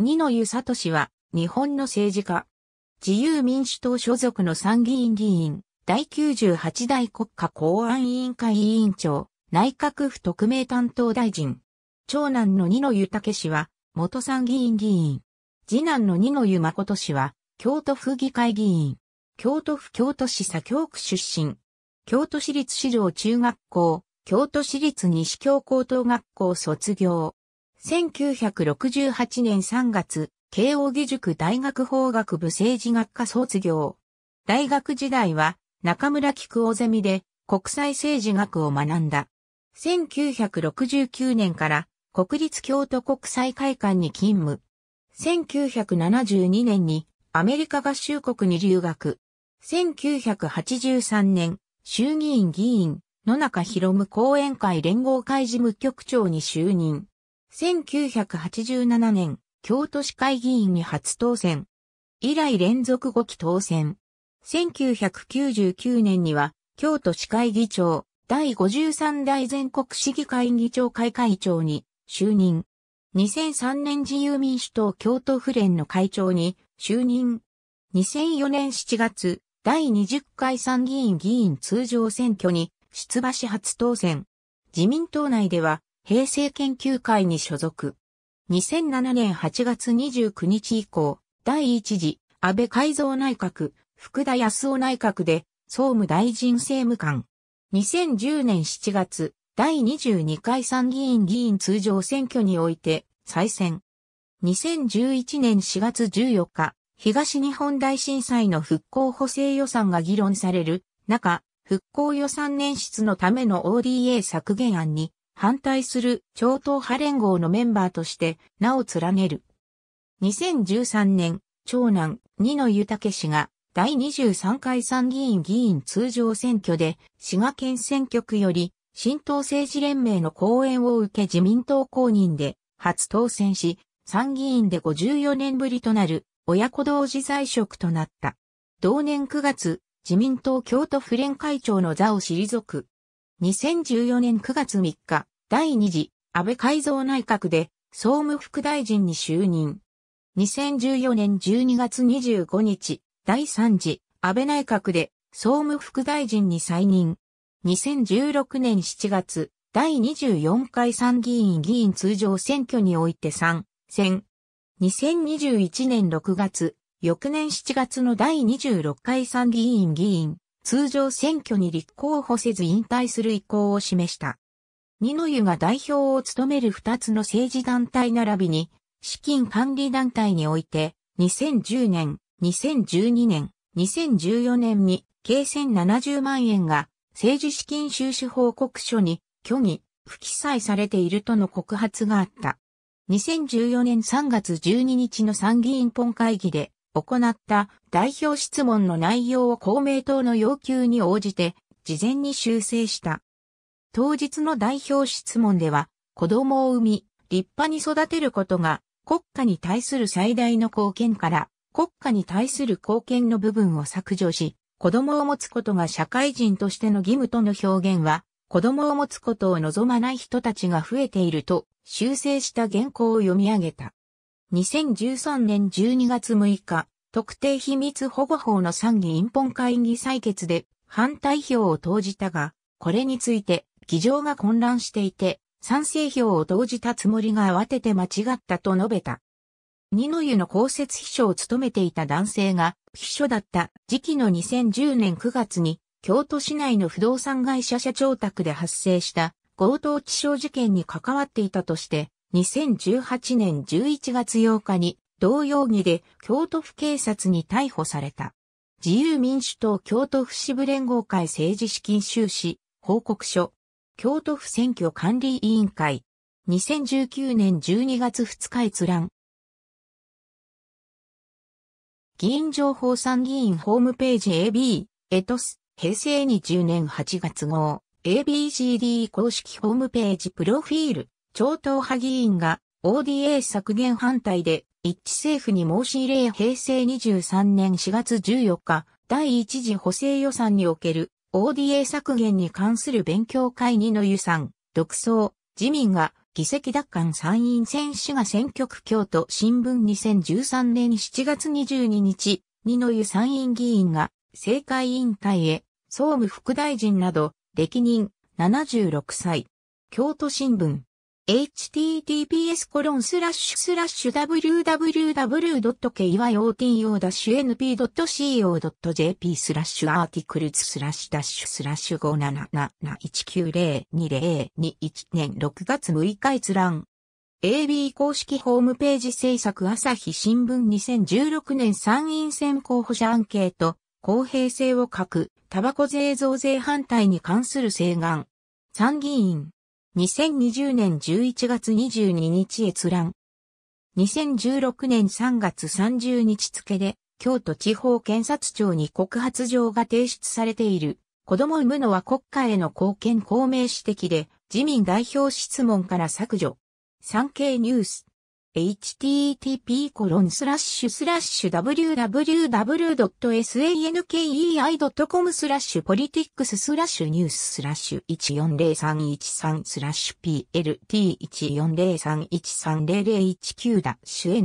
二の湯里氏は、日本の政治家。自由民主党所属の参議院議員、第98代国家公安委員会委員長、内閣府特命担当大臣。長男の二の湯武氏は、元参議院議員。次男の二の湯誠氏は、京都府議会議員。京都府京都市左京区出身。京都市立市場中学校、京都市立西京高等学校卒業。1968年3月、慶応義塾大学法学部政治学科卒業。大学時代は中村菊尾ゼミで国際政治学を学んだ。1969年から国立京都国際会館に勤務。1972年にアメリカ合衆国に留学。1983年、衆議院議員、野中博夢講演会連合会事務局長に就任。1987年、京都市会議員に初当選。以来連続5期当選。1999年には、京都市会議長、第53代全国市議会議長会会長に就任。2003年自由民主党京都府連の会長に就任。2004年7月、第20回参議院議員通常選挙に出馬し初当選。自民党内では平成研究会に所属。2007年8月29日以降、第一次、安倍改造内閣、福田康夫内閣で、総務大臣政務官。2010年7月、第22回参議院議員通常選挙において、再選。2011年4月14日、東日本大震災の復興補正予算が議論される中、復興予算捻出のための ODA 削減案に反対する超党派連合のメンバーとして名を連ねる。2013年、長男、二野豊氏が第23回参議院議員通常選挙で滋賀県選挙区より新党政治連盟の講演を受け自民党公認で初当選し、参議院で54年ぶりとなる親子同時在職となった。同年9月、自民党京都府連会長の座を退く。2014年9月3日、第2次安倍改造内閣で総務副大臣に就任。2014年12月25日、第3次安倍内閣で総務副大臣に再任。2016年7月、第24回参議院議員通常選挙において参選。2021年6月、翌年7月の第26回参議院議員通常選挙に立候補せず引退する意向を示した。二の湯が代表を務める二つの政治団体並びに、資金管理団体において、2010年、2012年、2014年に、計1070万円が政治資金収支報告書に虚偽、不記載されているとの告発があった。2014年3月12日の参議院本会議で行った代表質問の内容を公明党の要求に応じて事前に修正した。当日の代表質問では子供を産み立派に育てることが国家に対する最大の貢献から国家に対する貢献の部分を削除し、子供を持つことが社会人としての義務との表現は、子供を持つことを望まない人たちが増えていると修正した原稿を読み上げた。2013年12月6日、特定秘密保護法の参議院本会議採決で反対票を投じたが、これについて議場が混乱していて、賛成票を投じたつもりが慌てて間違ったと述べた。二の湯の公設秘書を務めていた男性が秘書だった時期の2010年9月に京都市内の不動産会社社長宅で発生した強盗致傷事件に関わっていたとして2018年11月8日に同容疑で京都府警察に逮捕された。自由民主党京都府支部連合会政治資金収支報告書京都府選挙管理委員会2019年12月2日閲覧議員情報参議院ホームページ AB エトス平成20年8月号 ABCD 公式ホームページプロフィール超党派議員が ODA 削減反対で一致政府に申し入れ平成23年4月14日、第一次補正予算における ODA 削減に関する勉強会にの予算、独走、自民が議席奪還参院選手が選挙区京都新聞2013年7月22日、二の湯参院議員が政界委員会へ総務副大臣など歴任76歳。京都新聞 https www.kyoto-np.co.jp スラッシュアーティクルズスラッシュダッシュスラッシュ577190202年6月6日閲覧 AB 公式ホームページ制作朝日新聞2016年参院選候補者アンケート公平性を欠くタバコ税増税反対に関する請願参議院2020年11月22日閲覧。2016年3月30日付で、京都地方検察庁に告発状が提出されている。子供産むのは国家への貢献公明指摘で、自民代表質問から削除。産経ニュース。http www.sankei.com スラッシュポリティックススラッシュニューススラッシュ140313スラッシュ PLT1403130019 ダッシュ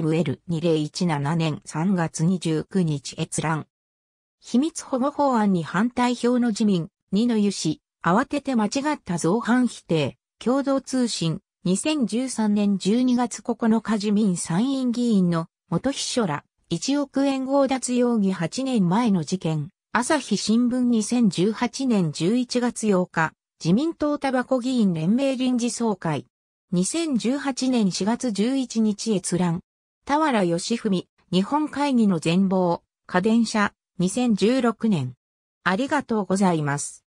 N1.html2017 年3月29日閲覧秘密保護法案に反対票の自民、二の有志、慌てて間違った造反否定、共同通信、2013年12月9日自民参院議員の元秘書ら1億円強奪容疑8年前の事件、朝日新聞2018年11月8日、自民党タバコ議員連盟臨時総会。2018年4月11日閲覧。田原義文、日本会議の全貌、家電車、2016年。ありがとうございます。